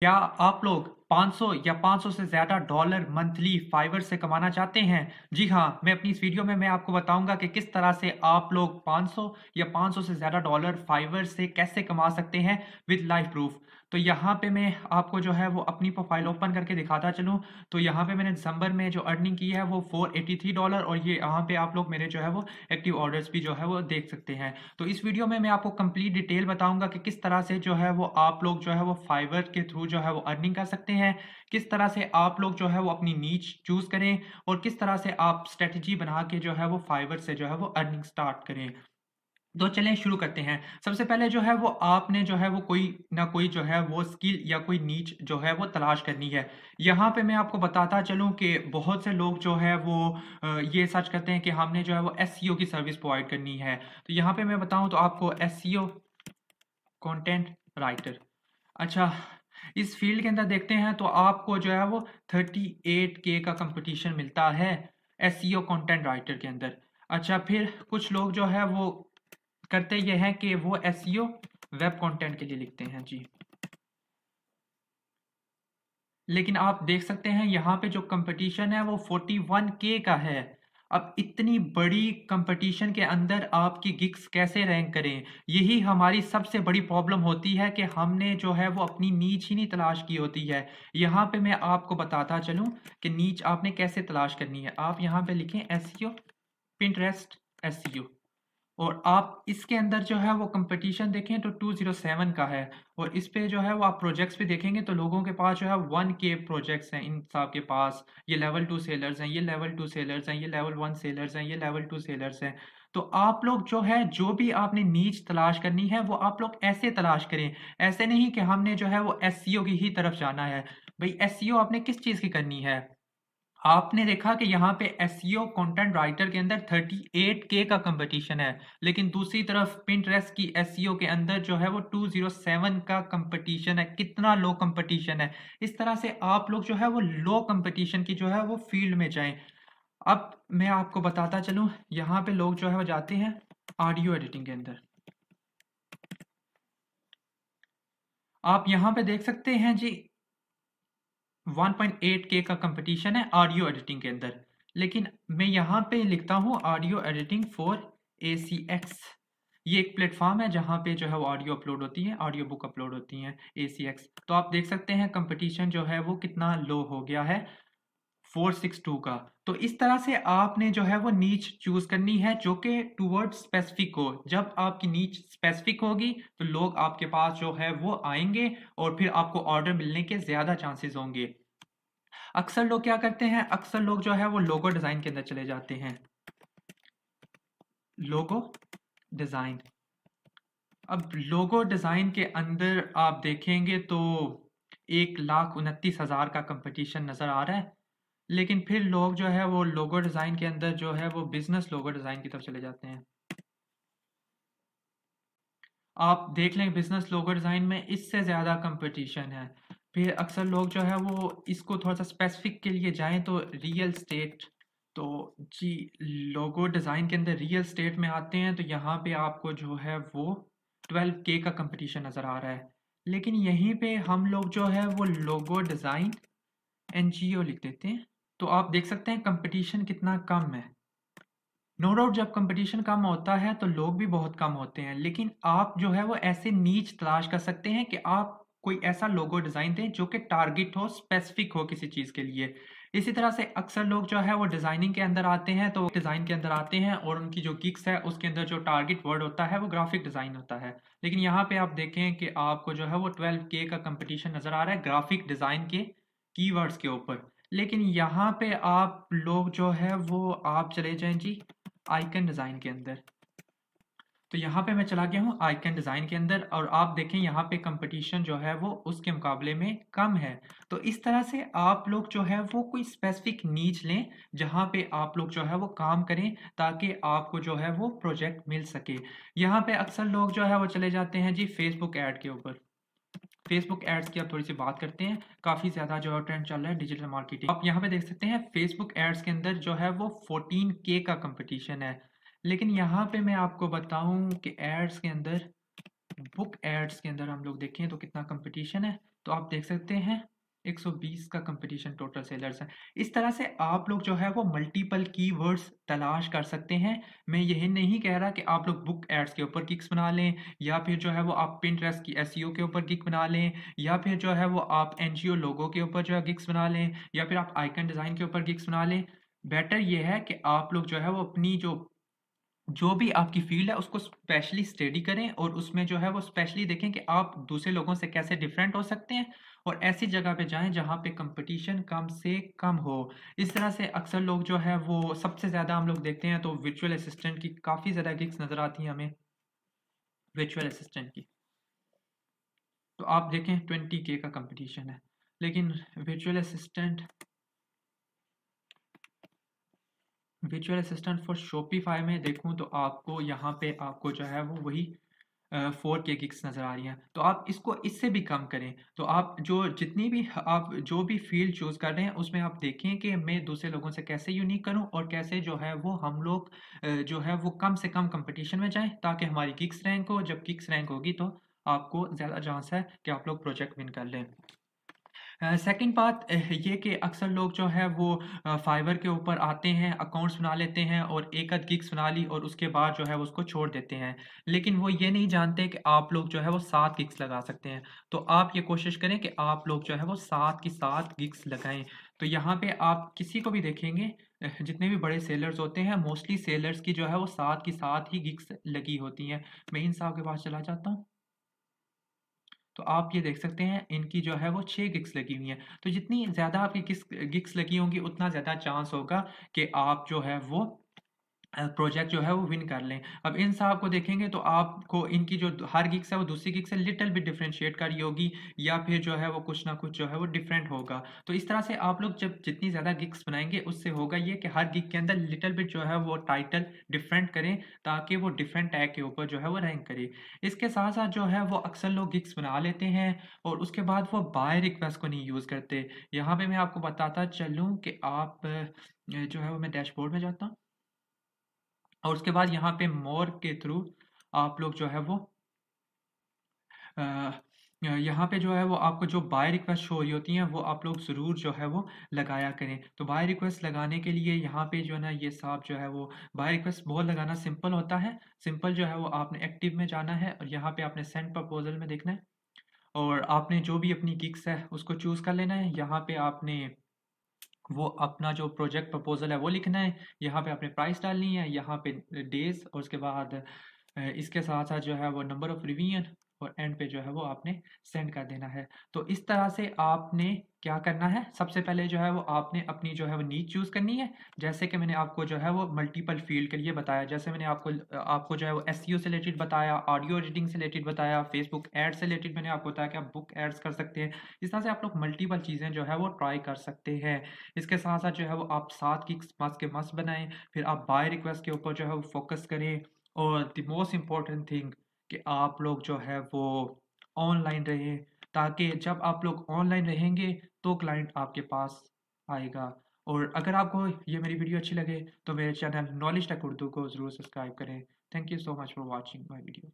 क्या आप लोग 500 या 500 से ज्यादा डॉलर मंथली फाइवर से कमाना चाहते हैं जी हाँ मैं अपनी इस वीडियो में मैं आपको बताऊंगा कि किस तरह से आप लोग 500 या 500 से ज्यादा डॉलर फाइवर से कैसे कमा सकते हैं विद लाइफ प्रूफ तो यहाँ पे मैं आपको जो है वो अपनी प्रोफाइल ओपन करके दिखाता चलूँ तो यहाँ पे मैंने दिसंबर में जो अर्निंग की है वो 483 डॉलर और ये यहाँ पे आप लोग मेरे जो है वो एक्टिव ऑर्डर्स भी जो है वो देख सकते हैं तो इस वीडियो में मैं आपको कंप्लीट डिटेल बताऊँगा कि किस तरह से जो है वो आप लोग जो है वो फाइबर के थ्रू जो है वो अर्निंग कर सकते हैं किस तरह से आप लोग जो है वो अपनी नीच चूज करें और किस तरह से आप स्ट्रेटजी बना के जो है वो फाइबर से जो है वो अर्निंग स्टार्ट करें तो चलें शुरू करते हैं सबसे पहले जो है वो आपने जो है वो कोई ना कोई जो है वो स्किल या कोई नीच जो है वो तलाश करनी है यहाँ पे मैं आपको बताता चलूँ कि बहुत से लोग जो है वो ये सर्च करते हैं कि हमने जो है वो एस e की सर्विस प्रोवाइड करनी है तो यहाँ पे मैं बताऊँ तो आपको एस सी राइटर अच्छा इस फील्ड के अंदर देखते हैं तो आपको जो है वो थर्टी के का कंपटीशन मिलता है एस सी राइटर के अंदर अच्छा फिर कुछ लोग जो है वो करते ये हैं कि वो एस वेब कंटेंट के लिए लिखते हैं जी लेकिन आप देख सकते हैं यहाँ पे जो कंपटीशन है वो 41k का है अब इतनी बड़ी कंपटीशन के अंदर आपकी गिग्स कैसे रैंक करें यही हमारी सबसे बड़ी प्रॉब्लम होती है कि हमने जो है वो अपनी नीच ही नहीं तलाश की होती है यहाँ पे मैं आपको बताता चलूँ कि नीच आपने कैसे तलाश करनी है आप यहाँ पे लिखें S E O Pinterest S E O और आप इसके अंदर जो है वो कंपटीशन देखें तो 207 का है और इस पे जो है वो आप प्रोजेक्ट्स भी देखेंगे तो लोगों के पास जो है वन के प्रोजेक्ट्स हैं इन साहब के पास ये लेवल टू सेलर्स हैं ये लेवल टू सेलर्स हैं ये लेवल वन सेलर्स हैं ये लेवल टू सेलर्स हैं तो आप लोग जो है जो भी आपने नीच तलाश करनी है वो आप लोग ऐसे तलाश करें ऐसे नहीं कि हमने जो है वो एस e की ही तरफ जाना है भाई एस e आपने किस चीज़ की करनी है आपने देखा कि यहाँ पे एस कंटेंट राइटर के अंदर 38k का कंपटीशन है लेकिन दूसरी तरफ पिंटरेस्ट की एस e के अंदर जो है वो 207 का कंपटीशन है कितना लो कंपटीशन है इस तरह से आप लोग जो है वो लो कंपटीशन की जो है वो फील्ड में जाएं अब मैं आपको बताता चलूँ यहाँ पे लोग जो है वो जाते हैं ऑडियो एडिटिंग के अंदर आप यहाँ पे देख सकते हैं जी 1.8K का कंपटीशन है ऑडियो एडिटिंग के अंदर लेकिन मैं यहाँ पे लिखता हूँ audio editing for A C X ये एक प्लेटफॉर्म है जहाँ पे जो है वो ऑडियो अपलोड होती है ऑडियो बुक अपलोड होती है ए सी एक्स तो आप देख सकते हैं कंपटीशन जो है वो कितना लो हो गया है फोर सिक्स टू का तो इस तरह से आपने जो है वो नीच चूज करनी है जो कि टूवर्ड स्पेसिफिक हो जब आपकी नीच स्पेसिफिक होगी तो लोग आपके पास जो है वो आएंगे और फिर आपको ऑर्डर मिलने के ज्यादा चांसेस होंगे अक्सर लोग क्या करते हैं अक्सर लोग जो है वो लोगो डिजाइन के अंदर चले जाते हैं लोगो डिजाइन अब लोगो डिजाइन के अंदर आप देखेंगे तो एक लाख उनतीस हजार का कंपटीशन नजर आ रहा है लेकिन फिर लोग जो है वो लोगो डिजाइन के अंदर जो है वो बिजनेस लोगो डिजाइन की तरफ चले जाते हैं आप देख लें बिजनेस लोगो डिजाइन में इससे ज्यादा कंपटीशन है फिर अक्सर लोग जो है वो इसको थोड़ा सा स्पेसिफिक के लिए जाएं तो रियल स्टेट तो जी लोगो डिज़ाइन के अंदर रियल स्टेट में आते हैं तो यहाँ पे आपको जो है वो के का कंपटीशन नज़र आ रहा है लेकिन यहीं पे हम लोग जो है वो लोगो डिज़ाइन एन लिख देते हैं तो आप देख सकते हैं कंपटीशन कितना कम है नो no डाउट जब कंपटीशन कम होता है तो लोग भी बहुत कम होते हैं लेकिन आप जो है वो ऐसे नीच तलाश कर सकते हैं कि आप कोई ऐसा लोगो डिजाइन दें जो कि टारगेट हो स्पेसिफिक हो किसी चीज के लिए इसी तरह से अक्सर लोग जो है वो डिजाइनिंग के अंदर आते हैं तो डिजाइन के अंदर आते हैं और उनकी जो गिक्स है उसके अंदर जो टारगेट वर्ड होता है वो ग्राफिक डिजाइन होता है लेकिन यहाँ पे आप देखें कि आपको जो है वो ट्वेल्व के का कंपटीशन नजर आ रहा है ग्राफिक डिजाइन के की के ऊपर लेकिन यहाँ पे आप लोग जो है वो आप चले जाए जी आइकन डिजाइन के अंदर तो यहाँ पे मैं चला गया हूँ आइकन डिज़ाइन के अंदर और आप देखें यहाँ पे कंपटीशन जो है वो उसके मुकाबले में कम है तो इस तरह से आप लोग जो है वो कोई स्पेसिफिक नीच लें जहाँ पे आप लोग जो है वो काम करें ताकि आपको जो है वो प्रोजेक्ट मिल सके यहाँ पे अक्सर लोग जो है वो चले जाते हैं जी फेसबुक ऐड के ऊपर फेसबुक एड्स की आप थोड़ी सी बात करते हैं काफ़ी ज़्यादा जो है ट्रेंड चल रहा है डिजिटल मार्केटिंग आप यहाँ पे देख सकते हैं फेसबुक एड्स के अंदर जो है वो 14K का कंपटीशन है लेकिन यहाँ पे मैं आपको बताऊं कि एड्स के अंदर बुक एड्स के अंदर हम लोग देखें तो कितना कंपटीशन है तो आप देख सकते हैं 120 का कंपटीशन टोटल सेलर्स है इस तरह से आप लोग जो है वो मल्टीपल कीवर्ड्स तलाश कर सकते हैं मैं यही नहीं कह रहा कि आप लोग बुक एड्स के ऊपर किक्स बना लें या फिर जो है वो आप पिंटरेस्ट की एस e के ऊपर किक बना लें या फिर जो है वो आप एन लोगों के ऊपर जो है गिक्स बना लें या फिर आप आइकन डिज़ाइन के ऊपर गिक्स बना लें बेटर ये है कि आप लोग जो है वो अपनी जो जो भी आपकी फील्ड है उसको स्पेशली स्टडी करें और उसमें जो है वो स्पेशली देखें कि आप दूसरे लोगों से कैसे डिफरेंट हो सकते हैं और ऐसी जगह पे जाएं जहाँ पे कंपटीशन कम से कम हो इस तरह से अक्सर लोग जो है वो सबसे ज़्यादा हम लोग देखते हैं तो वर्चुअल असिस्टेंट की काफ़ी ज़्यादा गिक्स नज़र आती हैं हमें वर्चुअल असिस्टेंट की तो आप देखें ट्वेंटी के का कंपटीशन है लेकिन वर्चुअल असिस्टेंट विचुअल असिस्टेंट फॉर शॉपिफाई में देखूँ तो आपको यहाँ पे आपको जो है वो वही फोर के गिक्स नज़र आ रही हैं तो आप इसको इससे भी कम करें तो आप जो जितनी भी आप जो भी फील्ड चूज़ कर रहे हैं उसमें आप देखें कि मैं दूसरे लोगों से कैसे यूनिक करूं और कैसे जो है वो हम लोग जो है वो कम से कम कंपटीशन में जाएं ताकि हमारी गिक्स रैंक हो जब गिक्स रैंक होगी तो आपको ज़्यादा चांस है कि आप लोग प्रोजेक्ट विन कर लें सेकंड बात ये कि अक्सर लोग जो है वो फाइवर के ऊपर आते हैं अकाउंट्स बना लेते हैं और एक आध गिग्स बना ली और उसके बाद जो है वो उसको छोड़ देते हैं लेकिन वो ये नहीं जानते कि आप लोग जो है वो सात गिग्स लगा सकते हैं तो आप ये कोशिश करें कि आप लोग जो है वो सात की सात गिग्स लगाएं तो यहाँ पे आप किसी को भी देखेंगे जितने भी बड़े सेलर्स होते हैं मोस्टली सेलर्स की जो है वो सात की सात ही गिग्स लगी होती हैं मैं इन साहब के पास चला जाता हूँ तो आप ये देख सकते हैं इनकी जो है वो छः गिक्स लगी हुई हैं तो जितनी ज़्यादा आपकी किस गिक्स लगी होंगी उतना ज़्यादा चांस होगा कि आप जो है वो प्रोजेक्ट जो है वो विन कर लें अब इन साहब को देखेंगे तो आपको इनकी जो हर गिक है वो दूसरी गिक से लिटिल भी डिफ्रेंशिएट करी होगी या फिर जो है वो कुछ ना कुछ जो है वो डिफरेंट होगा तो इस तरह से आप लोग जब जितनी ज़्यादा गिक्स बनाएंगे उससे होगा ये कि हर गिक के अंदर लिटिल बिट जो है वो टाइटल डिफरेंट करें ताकि वो डिफरेंट टैग के ऊपर जो है वो रैंक करे इसके साथ साथ जो है वो अक्सर लोग गिक्स बना लेते हैं और उसके बाद वो बाय रिक्वेस्ट को नहीं यूज़ करते यहाँ पर मैं आपको बताता चलूँ कि आप जो है वो मैं डैशबोर्ड में जाता हूँ और उसके बाद यहाँ पे मोर के थ्रू आप लोग जो है वो यहाँ पे जो है वो आपको जो बाय रिक्वेस्ट शो रही होती हैं वो आप लोग ज़रूर जो है वो लगाया करें तो बाय रिक्वेस्ट लगाने के लिए यहाँ पे जो है ना ये साहब जो है वो बाय रिक्वेस्ट बहुत लगाना सिंपल होता है सिंपल जो है वो आपने एक्टिव में जाना है और यहाँ पे आपने सेंड प्रपोजल में देखना है और आपने जो भी अपनी किक्स है उसको चूज़ कर लेना है यहाँ पे आपने वो अपना जो प्रोजेक्ट प्रपोजल है वो लिखना है यहाँ पे आपने प्राइस डालनी है यहाँ पे डेज और उसके बाद इसके साथ साथ जो है वो नंबर ऑफ रिवीजन और एंड पे जो है वो आपने सेंड कर देना है तो इस तरह से आपने क्या करना है सबसे पहले जो है वो आपने अपनी जो है वो नीच चूज़ करनी है जैसे कि मैंने आपको जो है वो मल्टीपल फील्ड के लिए बताया जैसे मैंने आपको आपको जो है वो एस e से रिलेटेड बताया ऑडियो एडिटिंग से रिलेटेड बताया फेसबुक एड से रिलेटेड मैंने आपको बताया कि आप बुक एड्स कर सकते हैं इस तरह से आप लोग मल्टीपल चीज़ें जो है वो ट्राई कर सकते हैं इसके साथ साथ जो है वो आप साथ की मस्त के मस्त बनाएँ फिर आप बाय रिक्वेस्ट के ऊपर जो है वो फोकस करें और द मोस्ट इम्पॉर्टेंट थिंग कि आप लोग जो है वो ऑनलाइन रहें ताकि जब आप लोग ऑनलाइन रहेंगे तो क्लाइंट आपके पास आएगा और अगर आपको ये मेरी वीडियो अच्छी लगे तो मेरे चैनल नॉलेज टेक उर्दू को ज़रूर सब्सक्राइब करें thank you so much for watching my video